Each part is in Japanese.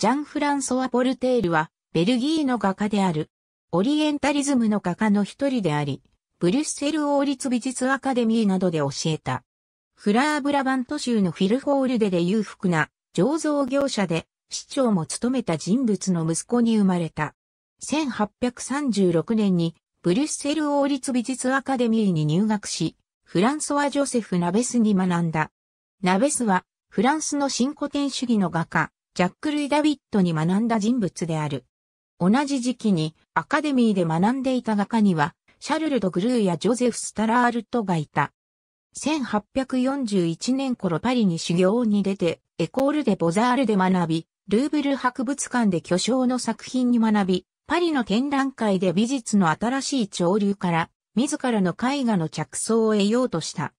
ジャン・フランソワ・ポルテールは、ベルギーの画家である。オリエンタリズムの画家の一人であり、ブリュッセル王立美術アカデミーなどで教えた。フラー・ブラバント州のフィルホールデで裕福な醸造業者で、市長も務めた人物の息子に生まれた。1836年にブリュッセル王立美術アカデミーに入学し、フランソワ・ジョセフ・ナベスに学んだ。ナベスはフランスの新古典主義の画家、ジャック・ルイ・ダビットに学んだ人物である。同じ時期にアカデミーで学んでいた画家には、シャルル・ド・グルーやジョゼフ・スタラールトがいた。1841年頃パリに修行に出て、エコール・でボザールで学び、ルーブル博物館で巨匠の作品に学び、パリの展覧会で美術の新しい潮流から、自らの絵画の着想を得ようとした。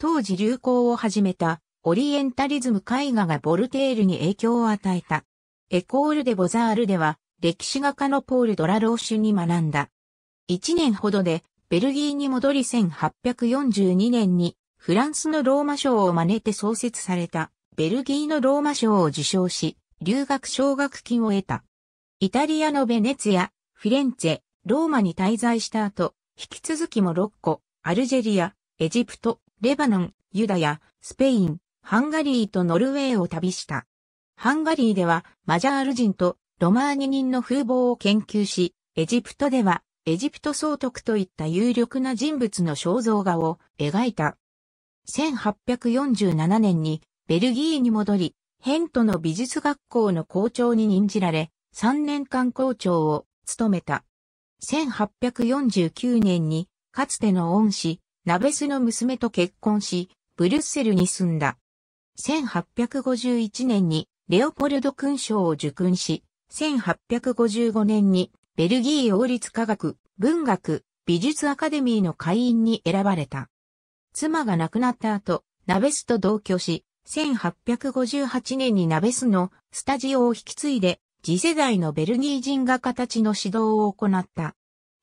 当時流行を始めたオリエンタリズム絵画がボルテールに影響を与えた。エコールデ・ボザールでは、歴史画家のポール・ドラローシュに学んだ。一年ほどで、ベルギーに戻り1842年に、フランスのローマ賞を真似て創設された、ベルギーのローマ賞を受賞し、留学奨学金を得た。イタリアのベネツィア、フィレンツェ、ローマに滞在した後、引き続きモロッコ、アルジェリア、エジプト、レバノン、ユダヤ、スペイン、ハンガリーとノルウェーを旅した。ハンガリーではマジャール人とロマーニ人の風貌を研究し、エジプトではエジプト総督といった有力な人物の肖像画を描いた。1847年にベルギーに戻り、ヘントの美術学校の校長に任じられ、3年間校長を務めた。1849年に、かつての恩師、ナベスの娘と結婚し、ブリュッセルに住んだ。1851年にレオポルド勲章を受勲し、1855年にベルギー王立科学、文学、美術アカデミーの会員に選ばれた。妻が亡くなった後、ナベスと同居し、1858年にナベスのスタジオを引き継いで、次世代のベルギー人画家たちの指導を行った。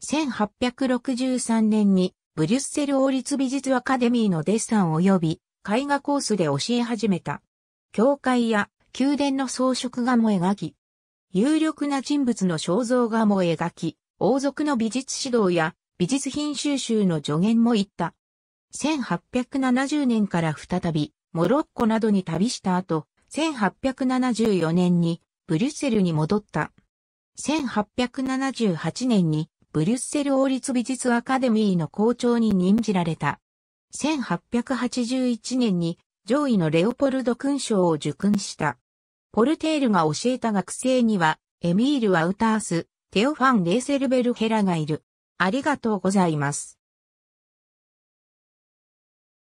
1863年にブリュッセル王立美術アカデミーのデッサン及び絵画コースで教え始めた。教会や宮殿の装飾画も描き、有力な人物の肖像画も描き、王族の美術指導や美術品収集の助言も言った。1870年から再び、モロッコなどに旅した後、1874年にブリュッセルに戻った。1878年にブリュッセル王立美術アカデミーの校長に任じられた。1881年に上位のレオポルド勲章を受勲した。ポルテールが教えた学生には、エミール・アウタース、テオファン・レーセルベルヘラがいる。ありがとうございます。